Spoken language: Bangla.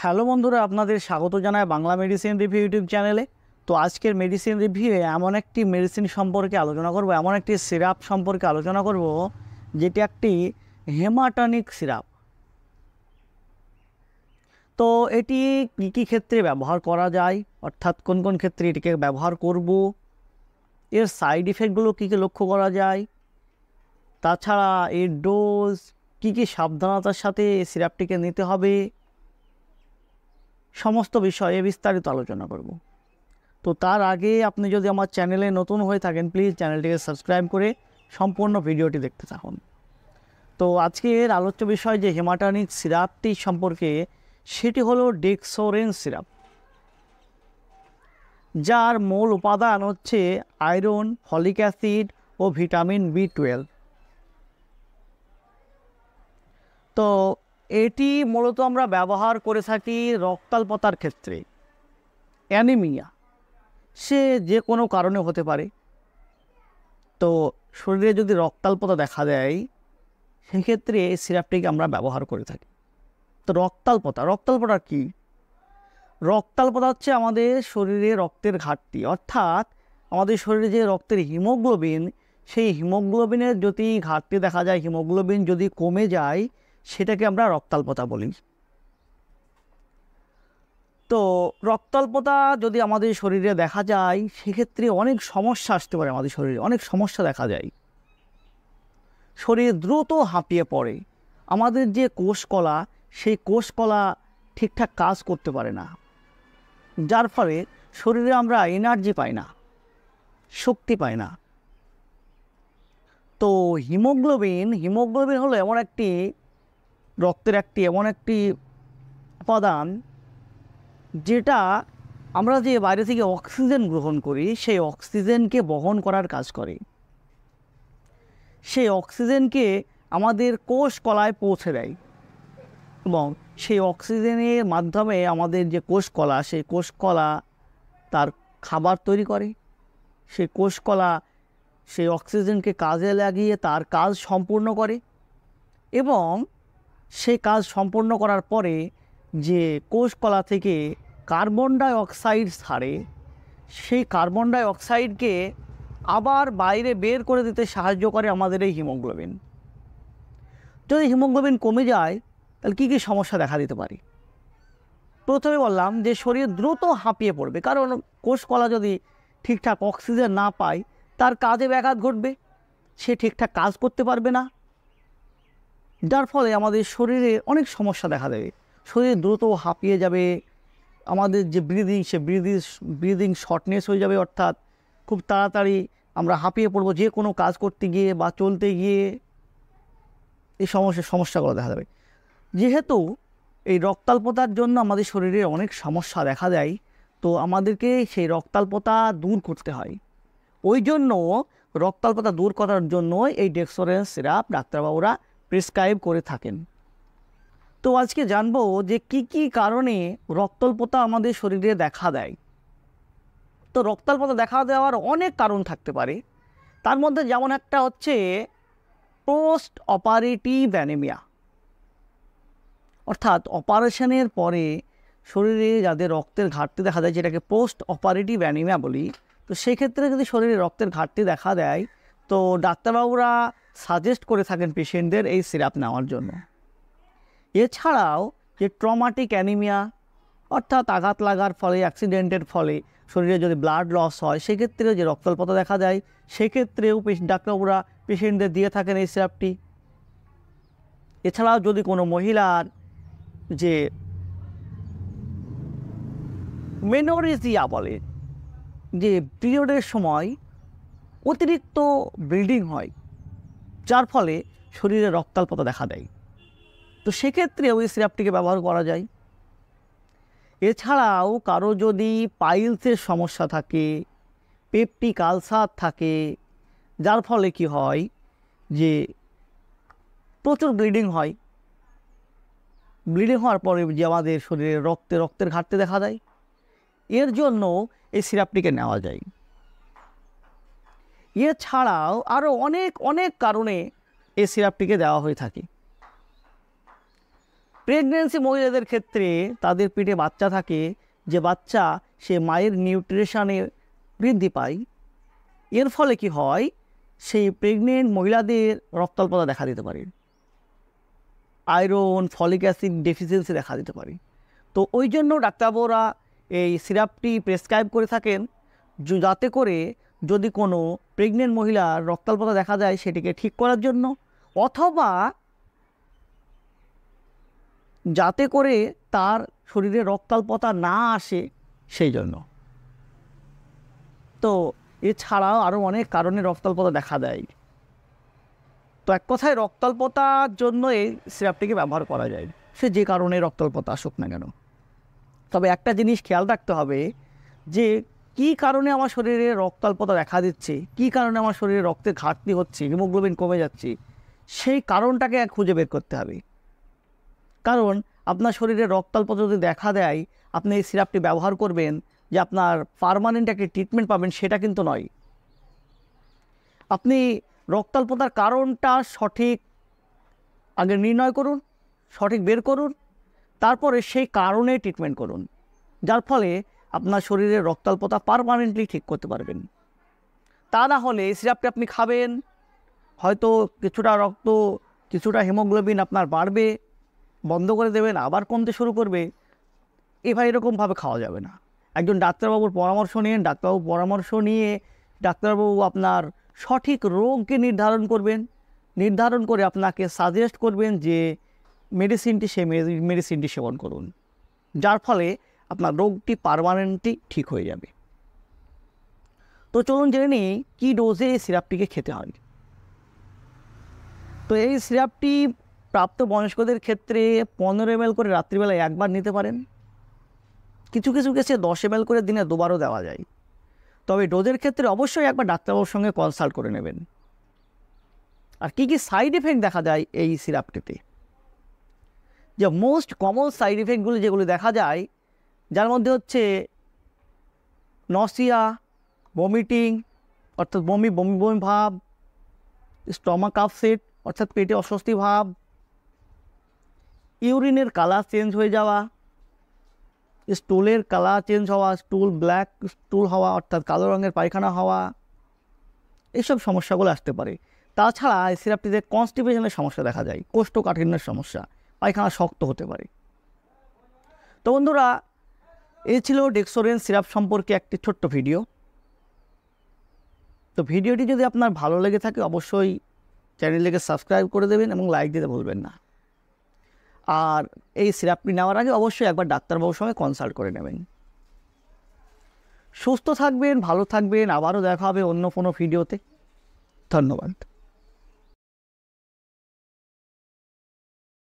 হ্যালো বন্ধুরা আপনাদের স্বাগত জানায় বাংলা মেডিসিন রিভিউ ইউটিউব চ্যানেলে তো আজকের মেডিসিন রিভিউয়ে এমন একটি মেডিসিন সম্পর্কে আলোচনা করব এমন একটি সিরাপ সম্পর্কে আলোচনা করব যেটি একটি হেমাটনিক সিরাপ তো এটি কী কী ক্ষেত্রে ব্যবহার করা যায় অর্থাৎ কোন কোন ক্ষেত্রে এটিকে ব্যবহার করব এর সাইড ইফেক্টগুলো কী কী লক্ষ্য করা যায় তাছাড়া এর ডোজ কী কী সাবধানতার সাথে এই সিরাপটিকে নিতে হবে সমস্ত বিষয়ে বিস্তারিত আলোচনা করব তো তার আগে আপনি যদি আমার চ্যানেলে নতুন হয়ে থাকেন প্লিজ চ্যানেলটিকে সাবস্ক্রাইব করে সম্পূর্ণ ভিডিওটি দেখতে থাকুন তো আজকের আলোচ্য বিষয় যে হেমাটানিক সিরাপটি সম্পর্কে সেটি হলো ডেক্সোরেন সিরাপ যার মূল উপাদান হচ্ছে আয়রন ফলিক অ্যাসিড ও ভিটামিন বি টুয়েলভ তো এটি মূলত আমরা ব্যবহার করে থাকি রক্তাল্পতার ক্ষেত্রে অ্যানিমিয়া সে যে কোনো কারণে হতে পারে তো শরীরে যদি রক্তাল্পতা দেখা দেয় সেক্ষেত্রে এই সিরাপটিকে আমরা ব্যবহার করে থাকি তো রক্তাল্পতা রক্তাল্পতা কি রক্তাল্পতা হচ্ছে আমাদের শরীরে রক্তের ঘাটতি অর্থাৎ আমাদের শরীরে যে রক্তের হিমোগ্লোবিন সেই হিমোগ্লোবিনের যদি ঘাটতি দেখা যায় হিমোগ্লোবিন যদি কমে যায় সেটাকে আমরা রক্তাল্পতা বলি তো রক্তাল্পতা যদি আমাদের শরীরে দেখা যায় সেক্ষেত্রে অনেক সমস্যা আসতে পারে আমাদের শরীরে অনেক সমস্যা দেখা যায় শরীর দ্রুত হাঁপিয়ে পড়ে আমাদের যে কোষকলা সেই কোষকলা ঠিকঠাক কাজ করতে পারে না যার ফলে শরীরে আমরা এনার্জি পাই না শক্তি পাই না তো হিমোগ্লোবিন হিমোগ্লোবিন হলো এমন একটি রক্তের একটি এমন একটি উপাদান যেটা আমরা যে বাইরে থেকে অক্সিজেন গ্রহণ করি সেই অক্সিজেনকে বহন করার কাজ করে সেই অক্সিজেনকে আমাদের কোষ কলায় পৌঁছে দেয় এবং সেই অক্সিজেনের মাধ্যমে আমাদের যে কোষকলা সেই কোষকলা তার খাবার তৈরি করে সেই কোষকলা সেই অক্সিজেনকে কাজে লাগিয়ে তার কাজ সম্পূর্ণ করে এবং সেই কাজ সম্পন্ন করার পরে যে কোষকলা থেকে কার্বন ডাই অক্সাইড ছাড়ে সেই কার্বন ডাই অক্সাইডকে আবার বাইরে বের করে দিতে সাহায্য করে আমাদের এই হিমোগ্লোবিন যদি হিমোগ্লোবিন কমে যায় তাহলে কী কী সমস্যা দেখা দিতে পারে প্রথমে বললাম যে শরীর দ্রুত হাঁপিয়ে পড়বে কারণ কোষকলা যদি ঠিকঠাক অক্সিজেন না পায় তার কাজে ব্যাঘাত ঘটবে সে ঠিকঠাক কাজ করতে পারবে না যার ফলে আমাদের শরীরে অনেক সমস্যা দেখা দেবে শরীর দ্রুত হাঁপিয়ে যাবে আমাদের যে ব্রিদিং সে ব্রিদিং ব্রিদিং শর্টনেস হয়ে যাবে অর্থাৎ খুব তাড়াতাড়ি আমরা হাঁপিয়ে পড়বো যে কোনো কাজ করতে গিয়ে বা চলতে গিয়ে এই সমস্যা সমস্যাগুলো দেখা যাবে যেহেতু এই রক্তাল্পতার জন্য আমাদের শরীরে অনেক সমস্যা দেখা দেয় তো আমাদেরকে সেই রক্তাল্পতা দূর করতে হয় ওই জন্য রক্তাল্পতা দূর করার জন্য এই ডেক্সোরেন্স সিরাপ ডাক্তারবাবুরা প্রেসক্রাইব করে থাকেন তো আজকে জানবো যে কি কি কারণে রক্তল্পতা আমাদের শরীরে দেখা দেয় তো রক্তাল্পতা দেখা দেওয়ার অনেক কারণ থাকতে পারে তার মধ্যে যেমন একটা হচ্ছে পোস্ট অপারেটিভ অ্যানিমিয়া অর্থাৎ অপারেশনের পরে শরীরে যাদের রক্তের ঘাটতি দেখা দেয় যেটাকে পোস্ট অপারেটিভ অ্যানিমিয়া বলি তো সেক্ষেত্রে যদি শরীরে রক্তের ঘাটতি দেখা দেয় তো ডাক্তারবাবুরা সাজেস্ট করে থাকেন পেশেন্টদের এই সিরাপ নেওয়ার জন্য এছাড়াও যে ট্রমাটিক অ্যানিমিয়া অর্থাৎ আঘাত লাগার ফলে অ্যাক্সিডেন্টের ফলে শরীরে যদি ব্লাড লস হয় সেক্ষেত্রেও যে রক্তল্পতা দেখা যায় সেক্ষেত্রেও ডাক্তারবাবুরা পেশেন্টদের দিয়ে থাকেন এই সিরাপটি এছাড়াও যদি কোনো মহিলার যে মেনোরিজিয়া বলে যে পিরিয়ডের সময় অতিরিক্ত ব্লিডিং হয় যার ফলে শরীরে রক্তাল্পতা দেখা দেয় তো সেক্ষেত্রে ওই সিরাপটিকে ব্যবহার করা যায় এছাড়াও কারো যদি পাইলসের সমস্যা থাকে পেপটি কালসার থাকে যার ফলে কি হয় যে প্রচুর ব্লিডিং হয় ব্লিডিং হওয়ার পরে যে আমাদের শরীরে রক্তে রক্তের ঘাটতি দেখা দেয় এর জন্য এই সিরাপটিকে নেওয়া যায় এছাড়াও আরও অনেক অনেক কারণে এই সিরাপটিকে দেওয়া হয়ে থাকে প্রেগনেন্সি মহিলাদের ক্ষেত্রে তাদের পেটে বাচ্চা থাকে যে বাচ্চা সে মায়ের নিউট্রিশনে বৃদ্ধি পায় এর ফলে কি হয় সেই প্রেগনেন্ট মহিলাদের রক্তাল্পতা দেখা দিতে পারে আয়রন ফলিক অ্যাসিড ডেফিসিয়েন্সি দেখা দিতে পারে তো ওই জন্য ডাক্তারবাবুরা এই সিরাপটি প্রেসক্রাইব করে থাকেন যাতে করে যদি কোনো প্রেগনেন্ট মহিলার রক্তাল্পতা দেখা যায় সেটিকে ঠিক করার জন্য অথবা যাতে করে তার শরীরে রক্তাল্পতা না আসে সেই জন্য তো এছাড়াও আরও অনেক কারণে রক্তাল্পতা দেখা দেয় তো এক কথায় রক্তাল্পতার জন্য এই সিরাপটিকে ব্যবহার করা যায় সে যে কারণে রক্তাল্পতা আসুক না কেন তবে একটা জিনিস খেয়াল রাখতে হবে যে কি কারণে আমার শরীরে রক্তাল্পতা দেখা দিচ্ছে কি কারণে আমার শরীরে রক্তের ঘাটতি হচ্ছে হিমোগ্লোবিন কমে যাচ্ছে সেই কারণটাকে খুঁজে বের করতে হবে কারণ আপনার শরীরে রক্তাল্পতা যদি দেখা দেয় আপনি এই সিরাপটি ব্যবহার করবেন যে আপনার পারমানেন্ট একটি ট্রিটমেন্ট পাবেন সেটা কিন্তু নয় আপনি রক্তাল্পতার কারণটা সঠিক আগে নির্ণয় করুন সঠিক বের করুন তারপরে সেই কারণে ট্রিটমেন্ট করুন যার ফলে আপনার শরীরে রক্তাল্পতা পারমানেন্টলি ঠিক করতে পারবেন তা না হলে এই সিরাপটা আপনি খাবেন হয়তো কিছুটা রক্ত কিছুটা হিমোগ্লোবিন আপনার বাড়বে বন্ধ করে দেবেন আবার কমতে শুরু করবে এভাবে এরকমভাবে খাওয়া যাবে না একজন ডাক্তারবাবুর পরামর্শ নিয়ে ডাক্তারবাবুর পরামর্শ নিয়ে ডাক্তারবাবু আপনার সঠিক রোগকে নির্ধারণ করবেন নির্ধারণ করে আপনাকে সাজেস্ট করবেন যে মেডিসিনটি সে মেডিসিনটি সেবন করুন যার ফলে আপনার রোগটি পারমানেন্টলি ঠিক হয়ে যাবে তো চলুন জেনে নিই কী ডোজে এই সিরাপটিকে খেতে হয় তো এই সিরাপটি প্রাপ্ত বয়স্কদের ক্ষেত্রে পনেরো এম করে রাত্রিবেলায় একবার নিতে পারেন কিছু কিছু কেসে দশ এম করে দিনে দুবারও দেওয়া যায় তবে ডোজের ক্ষেত্রে অবশ্যই একবার ডাক্তারবাবুর সঙ্গে কনসাল্ট করে নেবেন আর কী কী সাইড এফেক্ট দেখা যায় এই সিরাপটিতে যে মোস্ট কমন সাইড এফেক্টগুলি যেগুলি দেখা যায় যার মধ্যে হচ্ছে নসিয়া ভমিটিং অর্থাৎ বমি বমি বমি ভাব স্টমাক আপসেট অর্থাৎ পেটে অস্বস্তি ভাব ইউরিনের কালার চেঞ্জ হয়ে যাওয়া স্টুলের কালার চেঞ্জ হওয়া স্টুল ব্ল্যাক স্টুল হওয়া অর্থাৎ কালো রঙের পায়খানা হওয়া এইসব সমস্যাগুলো আসতে পারে তাছাড়া এই সিরাপটিতে কনস্টিপেশনের সমস্যা দেখা যায় কোষ্ঠকাঠিন্যের সমস্যা পায়খানা শক্ত হতে পারে তো বন্ধুরা এই ছিল ডেক্সোরেন সিরাপ সম্পর্কে একটি ছোট্ট ভিডিও তো ভিডিওটি যদি আপনার ভালো লেগে থাকে অবশ্যই চ্যানেলটিকে সাবস্ক্রাইব করে দেবেন এবং লাইক দিতে ভুলবেন না আর এই সিরাপটি নেওয়ার আগে অবশ্যই একবার ডাক্তারবাবুর সঙ্গে কনসাল্ট করে নেবেন সুস্থ থাকবেন ভালো থাকবেন আবারও দেখা হবে অন্য কোনো ভিডিওতে ধন্যবাদ